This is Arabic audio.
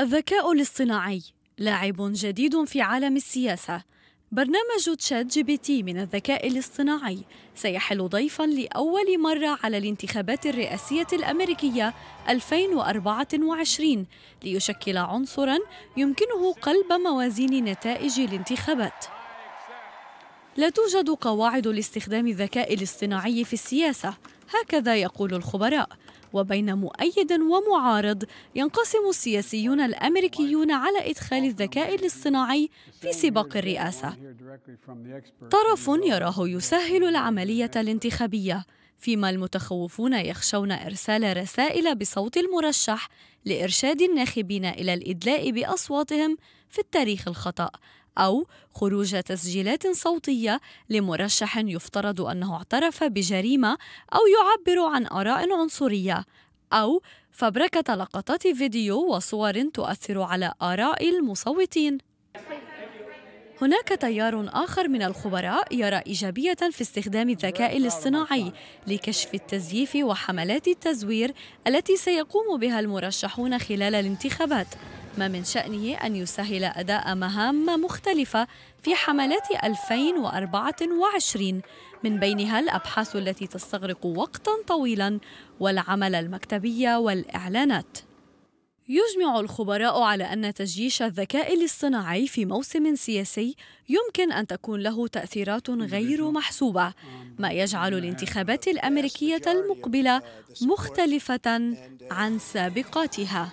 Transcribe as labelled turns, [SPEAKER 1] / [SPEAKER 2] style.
[SPEAKER 1] الذكاء الاصطناعي لاعب جديد في عالم السياسة برنامج تشات جي بي تي من الذكاء الاصطناعي سيحل ضيفا لأول مرة على الانتخابات الرئاسية الأمريكية 2024 ليشكل عنصرا يمكنه قلب موازين نتائج الانتخابات لا توجد قواعد لاستخدام الذكاء الاصطناعي في السياسة هكذا يقول الخبراء وبين مؤيد ومعارض ينقسم السياسيون الأمريكيون على إدخال الذكاء الاصطناعي في سباق الرئاسة طرف يراه يسهل العملية الانتخابية فيما المتخوفون يخشون إرسال رسائل بصوت المرشح لإرشاد الناخبين إلى الإدلاء بأصواتهم في التاريخ الخطأ أو خروج تسجيلات صوتية لمرشح يفترض أنه اعترف بجريمة أو يعبر عن آراء عنصرية أو فبركة لقطات فيديو وصور تؤثر على آراء المصوتين. هناك تيار آخر من الخبراء يرى إيجابية في استخدام الذكاء الاصطناعي لكشف التزييف وحملات التزوير التي سيقوم بها المرشحون خلال الانتخابات. ما من شأنه أن يسهل أداء مهام مختلفة في حملات 2024 من بينها الأبحاث التي تستغرق وقتا طويلا والعمل المكتبي والإعلانات يجمع الخبراء على أن تجيش الذكاء الاصطناعي في موسم سياسي يمكن أن تكون له تأثيرات غير محسوبة، ما يجعل الانتخابات الأمريكية المقبلة مختلفة عن سابقاتها.